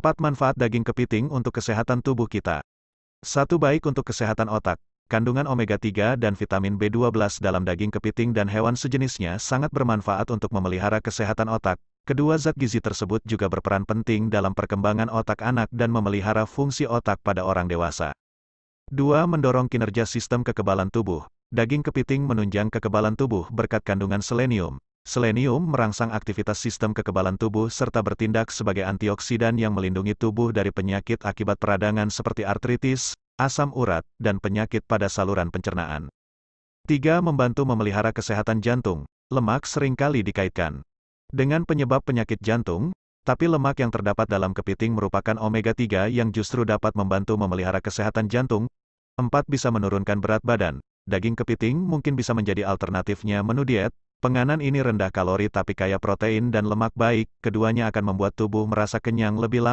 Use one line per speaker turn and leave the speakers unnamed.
4. Manfaat daging kepiting untuk kesehatan tubuh kita. Satu Baik untuk kesehatan otak. Kandungan omega-3 dan vitamin B12 dalam daging kepiting dan hewan sejenisnya sangat bermanfaat untuk memelihara kesehatan otak. Kedua zat gizi tersebut juga berperan penting dalam perkembangan otak anak dan memelihara fungsi otak pada orang dewasa. 2. Mendorong kinerja sistem kekebalan tubuh. Daging kepiting menunjang kekebalan tubuh berkat kandungan selenium, selenium merangsang aktivitas sistem kekebalan tubuh serta bertindak sebagai antioksidan yang melindungi tubuh dari penyakit akibat peradangan seperti artritis, asam urat, dan penyakit pada saluran pencernaan. 3. Membantu memelihara kesehatan jantung. Lemak seringkali dikaitkan dengan penyebab penyakit jantung, tapi lemak yang terdapat dalam kepiting merupakan omega-3 yang justru dapat membantu memelihara kesehatan jantung. 4. Bisa menurunkan berat badan. Daging kepiting mungkin bisa menjadi alternatifnya menu diet, Penganan ini rendah kalori tapi kaya protein dan lemak baik, keduanya akan membuat tubuh merasa kenyang lebih lama.